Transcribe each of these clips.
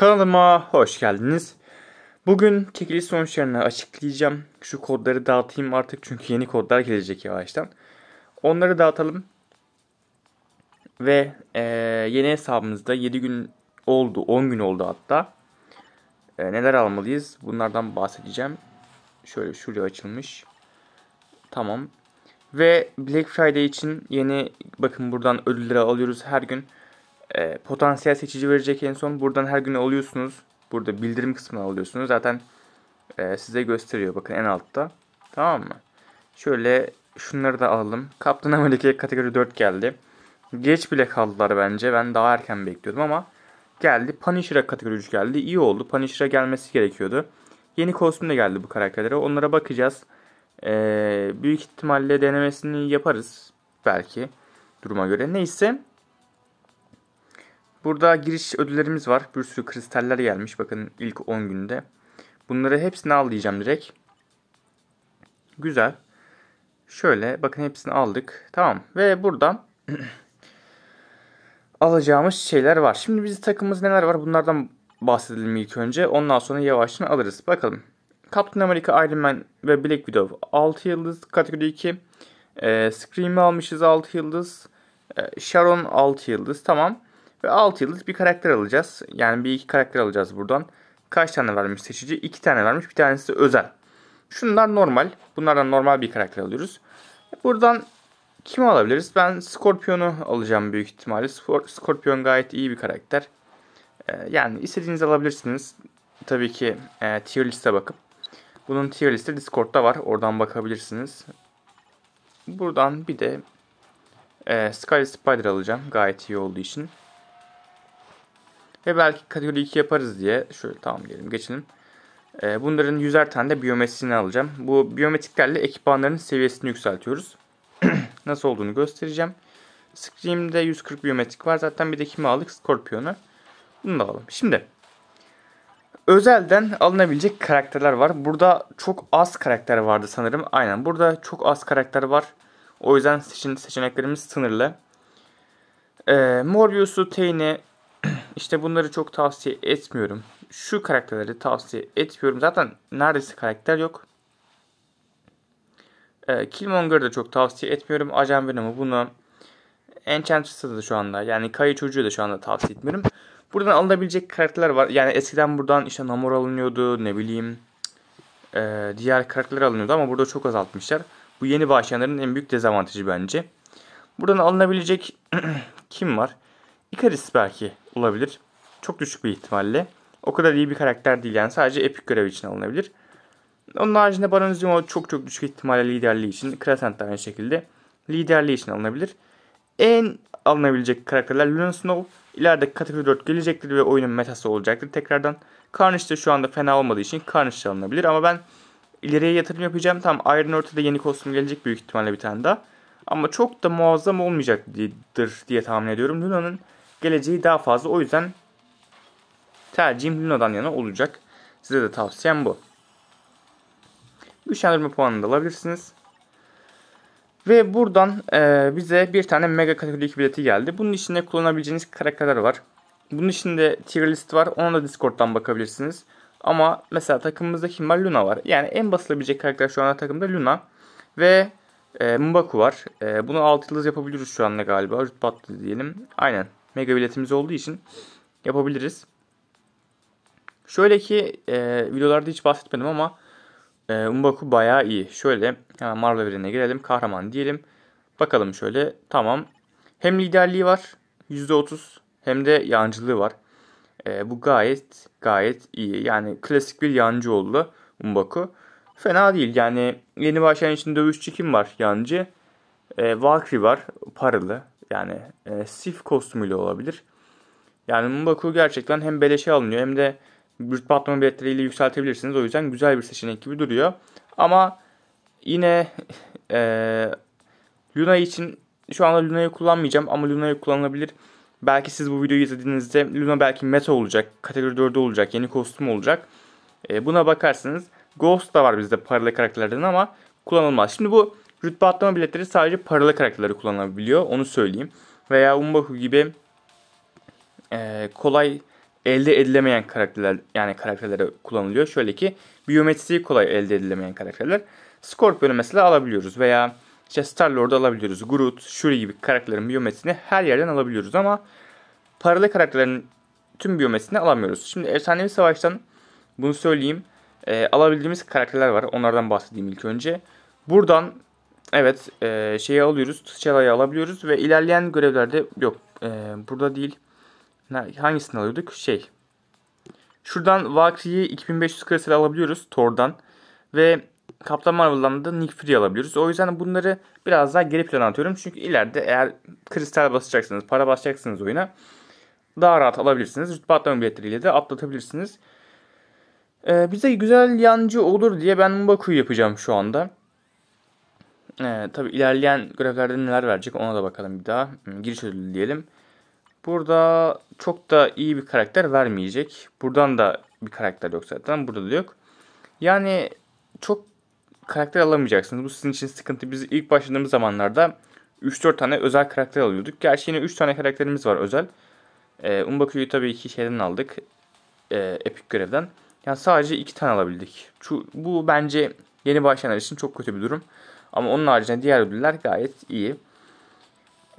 Kanalıma hoş geldiniz. Bugün çekiliş sonuçlarını açıklayacağım. Şu kodları dağıtayım artık çünkü yeni kodlar gelecek yavaştan. Onları dağıtalım. Ve e, yeni hesabımızda 7 gün oldu, 10 gün oldu hatta. E, neler almalıyız? Bunlardan bahsedeceğim. Şöyle şuraya açılmış. Tamam. Ve Black Friday için yeni bakın buradan ödülleri alıyoruz her gün. E, potansiyel seçici verecek en son. Buradan her gün alıyorsunuz. Burada bildirim kısmına alıyorsunuz. Zaten e, size gösteriyor. Bakın en altta. Tamam mı? Şöyle şunları da alalım. Captain America'ya kategori 4 geldi. Geç bile kaldılar bence. Ben daha erken bekliyordum ama geldi. Punisher'a kategori 3 geldi. İyi oldu. Punisher'a gelmesi gerekiyordu. Yeni kostüm de geldi bu karakterlere. Onlara bakacağız. Ee, büyük ihtimalle denemesini yaparız belki duruma göre. Neyse Burada giriş ödüllerimiz var. Bir sürü kristaller gelmiş. Bakın ilk 10 günde. Bunları hepsini al diyeceğim direkt. Güzel. Şöyle bakın hepsini aldık. Tamam. Ve burada alacağımız şeyler var. Şimdi biz takımımız neler var bunlardan bahsedelim ilk önce. Ondan sonra yavaştan alırız. Bakalım. Captain America, Iron Man ve Black Widow 6 yıldız. Kategori 2. Ee, Scream'i almışız 6 yıldız. Ee, Sharon 6 yıldız. Tamam. Ve 6 yıldız bir karakter alacağız. Yani bir iki karakter alacağız buradan. Kaç tane vermiş seçici? 2 tane vermiş. Bir tanesi özel. Şunlar normal. Bunlardan normal bir karakter alıyoruz. Buradan kimi alabiliriz? Ben Scorpion'u alacağım büyük ihtimalle. Scorpion gayet iyi bir karakter. Ee, yani istediğinizi alabilirsiniz. Tabii ki e, tier liste bakıp. Bunun tier listi Discord'da var. Oradan bakabilirsiniz. Buradan bir de e, Sky Spider alacağım. Gayet iyi olduğu için. Ve belki kategori 2 yaparız diye şöyle tamam diyelim geçelim. Ee, bunların 100'er tane de biyometrisini alacağım. Bu biyometriklerle ekipmanların seviyesini yükseltiyoruz. Nasıl olduğunu göstereceğim. Scream'de 140 biyometrik var. Zaten bir de kimi aldık? Scorpion'u. Bunu da alalım. Şimdi özelden alınabilecek karakterler var. Burada çok az karakter vardı sanırım. Aynen burada çok az karakter var. O yüzden seçen seçeneklerimiz sınırlı. Ee, Morbius'u, Tane'i, işte bunları çok tavsiye etmiyorum. Şu karakterleri tavsiye etmiyorum. Zaten neredeyse karakter yok. E, Killmonger'ı da çok tavsiye etmiyorum. Ajan Venom'u bunu Enchantress'ı da şu anda yani Kayı çocuğu da şu anda tavsiye etmiyorum. Buradan alınabilecek karakterler var. Yani eskiden buradan işte Namor alınıyordu ne bileyim e, diğer karakterler alınıyordu ama burada çok azaltmışlar. Bu yeni başlayanların en büyük dezavantajı bence. Buradan alınabilecek kim var? Icarus belki olabilir. Çok düşük bir ihtimalle. O kadar iyi bir karakter değil yani sadece epik görev için alınabilir. Onun haricinde Baron Zemo çok çok düşük ihtimalle liderliği için, Crescent de aynı şekilde liderliği için alınabilir. En alınabilecek karakterler Luna Snow. İleride kategori 4 gelecektir ve oyunun metası olacaktır tekrardan. Carnage de şu anda fena olmadığı için Carnage alınabilir ama ben ileriye yatırım yapacağım. Tam Iron Earth'e yeni kostüm gelecek büyük ihtimalle bir tane daha. Ama çok da muazzam olmayacaktır diye tahmin ediyorum. Luna'nın geleceği daha fazla. O yüzden tercihim Luna'dan yana olacak. Size de tavsiyem bu. Güçlendirme puanını da alabilirsiniz. Ve buradan e, bize bir tane mega kategori 2 bileti geldi. Bunun içinde kullanabileceğiniz karakterler var. Bunun içinde tier list var. Ona da Discord'dan bakabilirsiniz. Ama mesela takımımızda kim var? Luna var. Yani en basılabilecek karakter şu anda takımda Luna. Ve e, Mbaku var. E, bunu 6 yıldız yapabiliriz şu anda galiba. Rütbatlı diyelim. Aynen mega biletimiz olduğu için yapabiliriz. Şöyle ki e, videolarda hiç bahsetmedim ama e, Umbaku bayağı iyi. Şöyle hemen Marla birine girelim. Kahraman diyelim. Bakalım şöyle. Tamam. Hem liderliği var. %30. Hem de yancılığı var. E, bu gayet gayet iyi. Yani klasik bir yancı oldu Umbaku. Fena değil. Yani yeni başlayan için dövüşçü kim var yancı? E, Valkyrie var. Paralı. Yani e, Sif kostümüyle olabilir. Yani Mbaku gerçekten hem beleşe alınıyor hem de patlama biletleriyle yükseltebilirsiniz. O yüzden güzel bir seçenek gibi duruyor. Ama yine e, Luna için şu anda Luna'yı kullanmayacağım ama Luna'yı kullanılabilir. Belki siz bu videoyu izlediğinizde Luna belki meta olacak, kategori 4'e olacak, yeni kostüm olacak. E, buna bakarsınız. Ghost da var bizde paralel karakterlerden ama kullanılmaz. Şimdi bu Rütbe atlama biletleri sadece paralı karakterleri kullanabiliyor. Onu söyleyeyim. Veya Umbaku gibi e, kolay elde edilemeyen karakterler yani karakterlere kullanılıyor. Şöyle ki biyometriyi kolay elde edilemeyen karakterler. Scorpion'u mesela alabiliyoruz veya işte Star-Lord'u alabiliyoruz. Groot, Shuri gibi karakterlerin biyometrisini her yerden alabiliyoruz ama paralı karakterlerin tüm biyometrisini alamıyoruz. Şimdi Efsanevi Savaş'tan bunu söyleyeyim. E, alabildiğimiz karakterler var. Onlardan bahsedeyim ilk önce. Buradan Evet e, şeyi alıyoruz. çelayı alabiliyoruz ve ilerleyen görevlerde yok. E, burada değil. Hangisini alıyorduk? Şey. Şuradan Valkyrie'yi 2500 krasel alabiliyoruz Thor'dan. Ve Kaptan Marvel'dan da Nick Fury alabiliyoruz. O yüzden bunları biraz daha geri plana atıyorum. Çünkü ileride eğer kristal basacaksınız, para basacaksınız oyuna daha rahat alabilirsiniz. Rütbe atlama biletleriyle de atlatabilirsiniz. Ee, bize güzel yancı olur diye ben Mbaku'yu yapacağım şu anda. Ee, tabii ilerleyen grafiklerde neler verecek ona da bakalım bir daha. Hmm, giriş ödülü diyelim. Burada çok da iyi bir karakter vermeyecek. Buradan da bir karakter yok zaten. Burada da yok. Yani çok karakter alamayacaksınız. Bu sizin için sıkıntı. Biz ilk başladığımız zamanlarda 3-4 tane özel karakter alıyorduk. Gerçi yine 3 tane karakterimiz var özel. Ee, Umbaku'yu tabii ki şeyden aldık. Ee, Epic görevden. Yani sadece 2 tane alabildik. Şu, bu bence yeni başlayanlar için çok kötü bir durum. Ama onun haricinde diğer ödüller gayet iyi.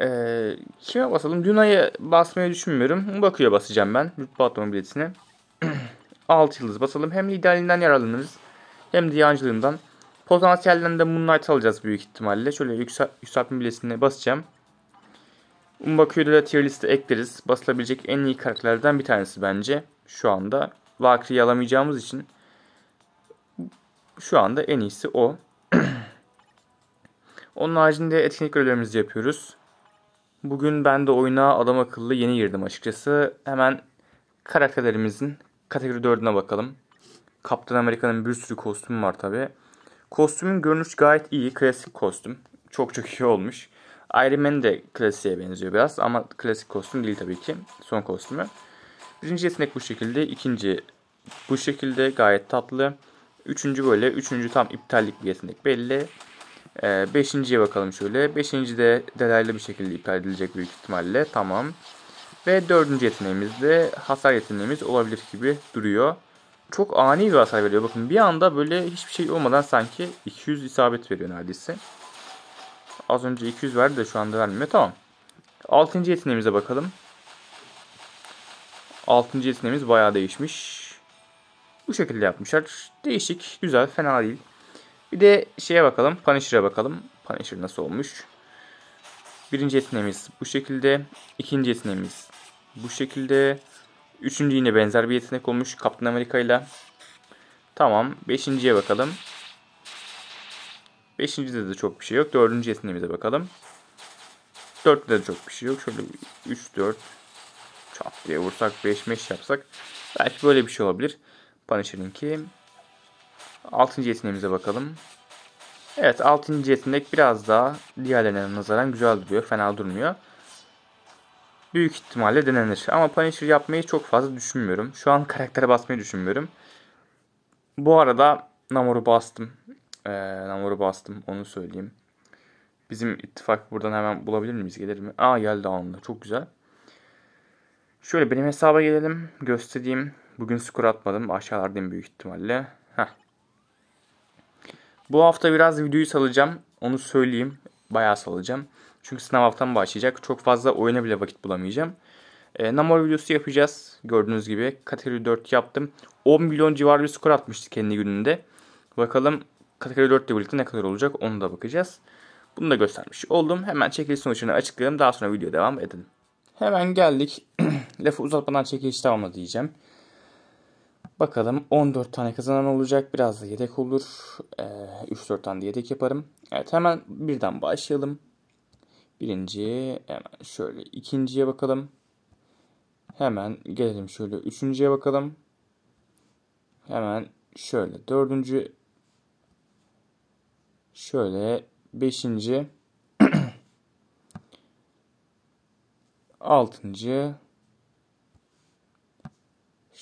Ee, kime basalım? Luna'ya basmayı düşünmüyorum. Bakıyor basacağım ben. Rütbe atlama biletini. 6 yıldız basalım. Hem liderliğinden yararlanırız. Hem de yancılığından. Potansiyelden de Moonlight alacağız büyük ihtimalle. Şöyle yüksel yükseltme biletine basacağım. Umbaku'yu da tier liste ekleriz. Basılabilecek en iyi karakterlerden bir tanesi bence. Şu anda. Vakri'yi alamayacağımız için. Şu anda en iyisi o. Onun haricinde etkinlik görevlerimizi yapıyoruz. Bugün ben de oyuna adam akıllı yeni girdim açıkçası. Hemen karakterlerimizin kategori 4'üne bakalım. Kaptan Amerika'nın bir sürü kostümü var tabi. Kostümün görünüş gayet iyi. Klasik kostüm. Çok çok iyi olmuş. Iron Man de klasiğe benziyor biraz ama klasik kostüm değil tabii ki. Son kostümü. Birinci yetenek bu şekilde. ikinci bu şekilde gayet tatlı. Üçüncü böyle. Üçüncü tam iptallik bir yetenek belli. E, beşinciye bakalım şöyle. Beşinci de detaylı bir şekilde iptal edilecek büyük ihtimalle. Tamam. Ve dördüncü yeteneğimiz de hasar yeteneğimiz olabilir gibi duruyor. Çok ani bir hasar veriyor. Bakın bir anda böyle hiçbir şey olmadan sanki 200 isabet veriyor neredeyse. Az önce 200 verdi de şu anda vermiyor. Tamam. Altıncı yeteneğimize bakalım. Altıncı yeteneğimiz bayağı değişmiş. Bu şekilde yapmışlar. Değişik, güzel, fena değil. Bir de şeye bakalım. Punisher'a bakalım. Punisher nasıl olmuş? Birinci yeteneğimiz bu şekilde. ikinci yeteneğimiz bu şekilde. Üçüncü yine benzer bir yetenek olmuş. Captain America ile. Tamam. Beşinciye bakalım. Beşincide de çok bir şey yok. Dördüncü yeteneğimize bakalım. Dörtte de çok bir şey yok. Şöyle 3-4 çat diye vursak 5-5 yapsak belki böyle bir şey olabilir. Punisher'ınki 6. yeteneğimize bakalım. Evet 6. yetenek biraz daha diğerlerine nazaran güzel duruyor. Fena durmuyor. Büyük ihtimalle denenir. Ama Punisher yapmayı çok fazla düşünmüyorum. Şu an karaktere basmayı düşünmüyorum. Bu arada Namor'u bastım. Ee, Namor'u bastım. Onu söyleyeyim. Bizim ittifak buradan hemen bulabilir miyiz? Gelir mi? Aa geldi anında. Çok güzel. Şöyle benim hesaba gelelim. Göstereyim. Bugün skor atmadım. Aşağılardayım büyük ihtimalle. Heh. Bu hafta biraz videoyu salacağım. Onu söyleyeyim. Bayağı salacağım. Çünkü sınav haftam başlayacak. Çok fazla oyuna bile vakit bulamayacağım. E, Namor videosu yapacağız. Gördüğünüz gibi. Kategori 4 yaptım. 10 milyon civarı bir skor atmıştı kendi gününde. Bakalım kategori 4 ile birlikte ne kadar olacak onu da bakacağız. Bunu da göstermiş oldum. Hemen çekiliş sonuçlarını açıklayalım. Daha sonra video devam edelim. Hemen geldik. Lafı uzatmadan çekiliş tamamla diyeceğim. Bakalım 14 tane kazanan olacak. Biraz da yedek olur. Ee, 3-4 tane de yedek yaparım. Evet hemen birden başlayalım. Birinci hemen şöyle ikinciye bakalım. Hemen gelelim şöyle üçüncüye bakalım. Hemen şöyle dördüncü. Şöyle beşinci. altıncı.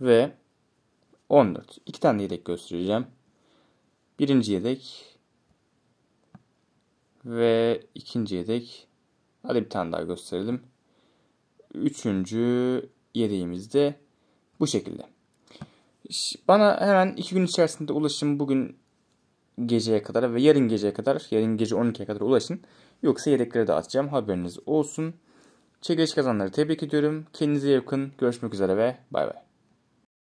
ve 14. İki tane yedek göstereceğim. Birinci yedek ve ikinci yedek. Hadi bir tane daha gösterelim. Üçüncü yedeğimiz de bu şekilde. Bana hemen iki gün içerisinde ulaşın bugün geceye kadar ve yarın geceye kadar, yarın gece 12'ye kadar ulaşın. Yoksa yedekleri dağıtacağım. Haberiniz olsun. Çekiliş kazanları tebrik ediyorum. Kendinize yakın. Görüşmek üzere ve bay bay.